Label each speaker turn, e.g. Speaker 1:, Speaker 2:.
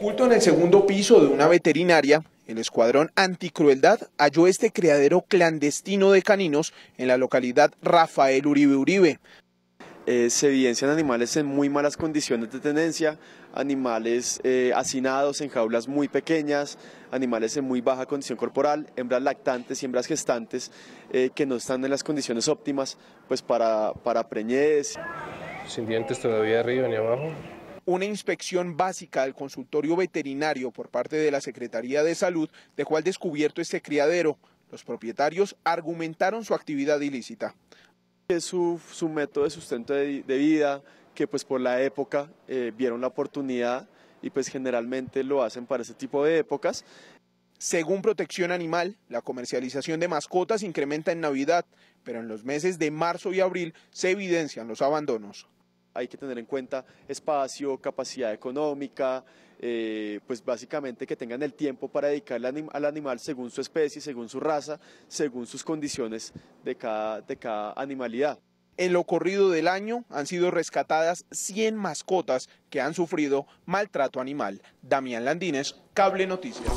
Speaker 1: Oculto en el segundo piso de una veterinaria, el Escuadrón Anticrueldad halló este criadero clandestino de caninos en la localidad Rafael Uribe Uribe. Eh, se
Speaker 2: evidencian animales en muy malas condiciones de tenencia, animales eh, hacinados en jaulas muy pequeñas, animales en muy baja condición corporal, hembras lactantes y hembras gestantes eh, que no están en las condiciones óptimas pues para, para preñez.
Speaker 1: Sin dientes todavía arriba ni abajo, una inspección básica del consultorio veterinario por parte de la Secretaría de Salud dejó al descubierto este criadero. Los propietarios argumentaron su actividad ilícita.
Speaker 2: Es su, método de sustento de, vida que pues por la época eh, vieron la oportunidad y pues generalmente lo hacen
Speaker 1: para ese tipo de épocas. Según Protección Animal, la comercialización de mascotas incrementa en Navidad, pero en los meses de marzo y abril se evidencian los abandonos hay que tener en cuenta espacio, capacidad económica, eh, pues
Speaker 2: básicamente que tengan el tiempo para dedicarle al animal según su especie, según su raza, según sus
Speaker 1: condiciones de cada, de cada animalidad. En lo corrido del año han sido rescatadas 100 mascotas que han sufrido maltrato animal. Damián Landines, Cable Noticias.